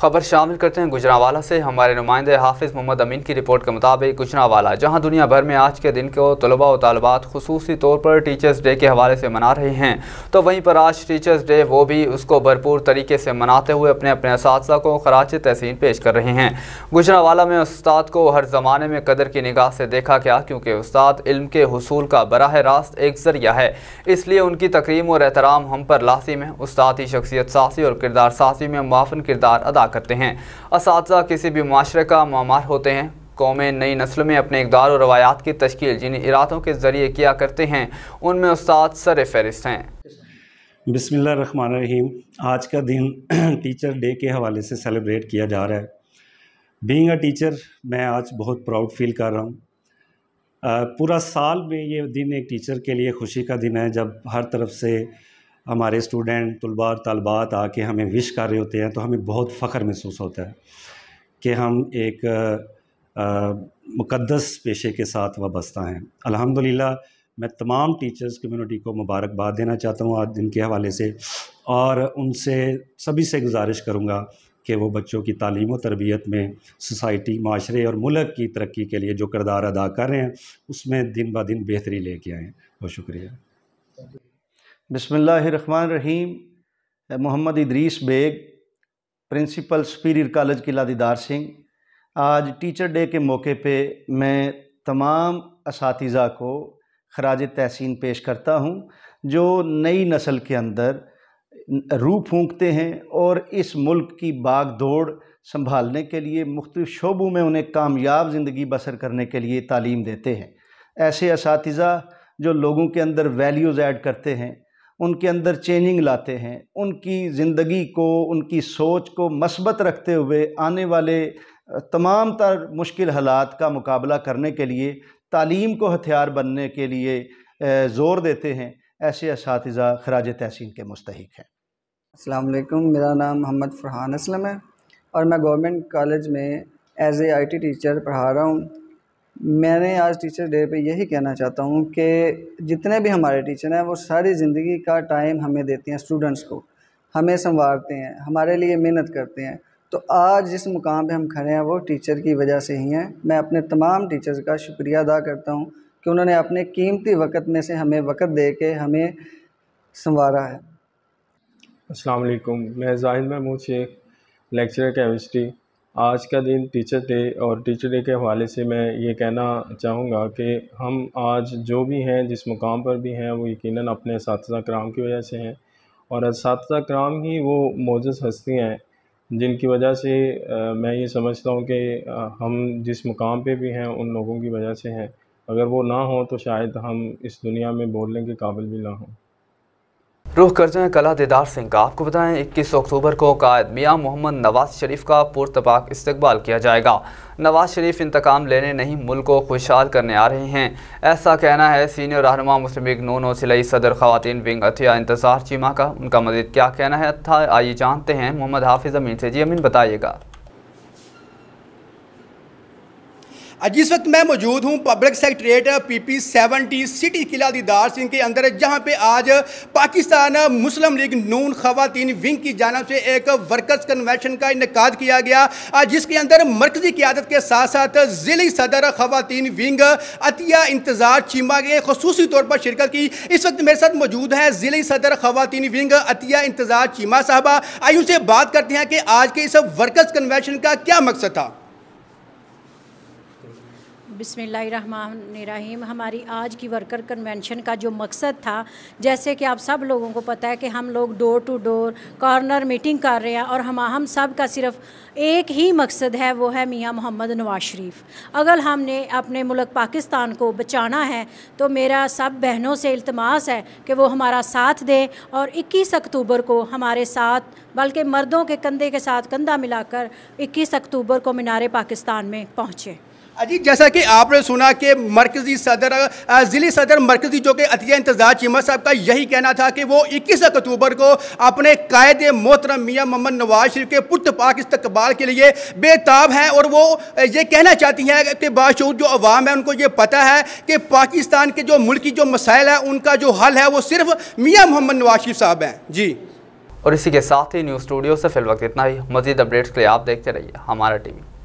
खबर शामिल करते हैं गुजरावाला से हमारे नुमाइंदे हाफिज़ मोहम्मद अमीन की रिपोर्ट के मुताबिक गुजरावाला जहां दुनिया भर में आज के दिन को तलबा और तलबात खसूस तौर पर टीचर्स डे के हवाले से मना रहे हैं तो वहीं पर आज टीचर्स डे वो भी उसको भरपूर तरीके से मनाते हुए अपने अपने इस को खराज तहसीन पेश कर रहे हैं गुजरावाला में उस्ताद को हर ज़माने में कदर की निगाह से देखा गया क्योंकि उस्ताद इल्म के हसूल का बरह रास्त एक ज़रिया है इसलिए उनकी तकरीम और एहतराम हम पर लाजिम है उस्ताद की शख्सियत सासी और किरदार सासी में माफन किरदार अदा करते हैं इस किसी भी माशरे का मामार होते हैं कौमें नई नस्ल में अपने इकदार और रवायात की तश्ील जिन इरादों के ज़रिए किया करते हैं उनमें उस्ताद सर फहरिस्त हैं बसमिल्ल रहीम आज का दिन टीचर डे के हवाले से सेलिब्रेट किया जा रहा है बींग अ टीचर मैं आज बहुत प्राउड फील कर रहा हूँ पूरा साल में ये दिन एक टीचर के लिए खुशी का दिन है जब हर तरफ से हमारे स्टूडेंट तलबा तलबात आके हमें विश कर रहे होते हैं तो हमें बहुत फ़ख्र महसूस होता है कि हम एक मुक़दस पेशे के साथ वाबस्ता हैं अलहमदिल्ला मैं तमाम टीचर्स कम्युनिटी को मुबारकबाद देना चाहता हूँ आज दिन के हवाले से और उनसे सभी से गुजारिश करूँगा कि वो बच्चों की तालीम और तरबियत में सोसाइटी माशरे और मुल्क की तरक्की के लिए जो करदार अदा कर रहे हैं उसमें दिन ब दिन बेहतरी लेके आएँ बहुत शुक्रिया Rahim Mohammad Idris Baig principal superior college Qila Didar Singh आज टीचर डे के मौके पे मैं तमाम इस को खराज तहसीन पेश करता हूँ जो नई नस्ल के अंदर रूह फूंकते हैं और इस मुल्क की बाग दौड़ संभालने के लिए मुख्तु शोबों में उन्हें कामयाब ज़िंदगी बसर करने के लिए तालीम देते हैं ऐसे इस जो लोगों के अंदर वैल्यूज़ ऐड करते हैं उनके अंदर चेंजिंग लाते हैं उनकी ज़िंदगी को उनकी सोच को मस्बत रखते हुए आने वाले तमाम तर मुश्किल हालात का मुकाबला करने के लिए तालीम को हथियार बनने के लिए ज़ोर देते हैं ऐसे इस खराज तहसीन के मुस्तक हैं अल्लाम मेरा नाम मोहम्मद फ़रहान असलम है और मैं गवर्नमेंट कॉलेज में as a I T teacher पढ़ा रहा हूँ मैंने आज टीचर डे पे यही कहना चाहता हूँ कि जितने भी हमारे टीचर हैं वो सारी ज़िंदगी का टाइम हमें देते हैं स्टूडेंट्स को हमें संवारते हैं हमारे लिए मेहनत करते हैं तो आज जिस मुकाम पे हम खड़े हैं वो टीचर की वजह से ही हैं मैं अपने तमाम टीचर्स का शुक्रिया अदा करता हूँ कि उन्होंने अपने कीमती वक़्त में से हमें वक़्त दे के हमें संवारा है असलकुम मैं जाहिद महमूद शेख लेक्चर केमिस्ट्री आज का दिन टीचर डे और टीचर डे के हवाले से मैं ये कहना चाहूँगा कि हम आज जो भी हैं जिस मुकाम पर भी हैं वो यकीन अपने इस कराम की वजह से हैं और इस कराम ही वो मोजस हस्ती हैं जिनकी वजह से आ, मैं ये समझता हूँ कि आ, हम जिस मुकाम पे भी हैं उन लोगों की वजह से हैं अगर वो ना हो तो शायद हम इस दुनिया में बोलने के काबिल भी ना हों रुख करते हैं कला दीदार सिंह का आपको बताएं 21 अक्टूबर को कायद मियाँ मोहम्मद नवाज शरीफ का पुरतपाक इस्तकबाल किया जाएगा नवाज शरीफ इंतकाम लेने नहीं मुल्क को खुशहाल करने आ रहे हैं ऐसा कहना है सीनियर रहनमा मुस्लिम लीग नून और सिलई सदर खातिन विंग अथिया इंतजार चीमा का उनका मजीद क्या कहना है था आइए जानते हैं मोहम्मद हाफिज़ अमीन से जी अमीन बताइएगा जिस वक्त मैं मौजूद हूँ public secretariat P P seventy city Qila Didar Singh के अंदर जहाँ पे आज पाकिस्तान मुस्लिम लीग नून खवतिन विंग की जानब से एक वर्कर्स कन्वेंशन का इनका किया गया जिसके अंदर मरकजी क्यादत के साथ साथ ज़िली सदर खवतिन विंग अतिया इंतज़ार चीमा के खसूस तौर पर शिरकत की इस वक्त मेरे साथ मौजूद है ज़िली सदर खवतिन विंग अतिया इंतज़ार चीमा साहबा आयु उनसे बात करते हैं कि आज के इस वर्कर्स कन्वेंशन का क्या मकसद था बिसमीम हमारी आज की वर्कर कन्वेंशन का जो मकसद था जैसे कि आप सब लोगों को पता है कि हम लोग door to door corner meeting कर रहे हैं और हम हम सब का सिर्फ एक ही मकसद है वो है मियाँ मोहम्मद नवाज शरीफ अगर हमने अपने मुल्क पाकिस्तान को बचाना है तो मेरा सब बहनों से इल्तमास है कि वो हमारा साथ दें और इक्कीस अक्टूबर को हमारे साथ बल्कि मर्दों के कंधे के साथ कंधा मिलाकर इक्कीस अक्टूबर को मीनार पाकिस्तान में पहुँचें अजी जैसा कि आपने सुना कि मरकज़ी सदर ज़िली सदर मरकज़ी जो कि अतिया इंतजार चीमा साहब का यही कहना था कि वो इक्कीस अक्टूबर को अपने कायद मोहतरम मियाँ मोहम्मद नवाज शरीफ के पुत पाक इस्तबाल के लिए बेताब हैं और वो ये कहना चाहती हैं कि बाशूर जो अवाम है उनको ये पता है कि पाकिस्तान के जो मुल्क जो मसाइल है उनका जो हल है वो सिर्फ मियाँ मोहम्मद नवाज शरीफ साहब हैं जी और इसी के साथ ही न्यूज़ स्टूडियो से फिल वक्त इतना ही मजीद अपडेट्स के लिए आप देखते रहिए हमारा टीवी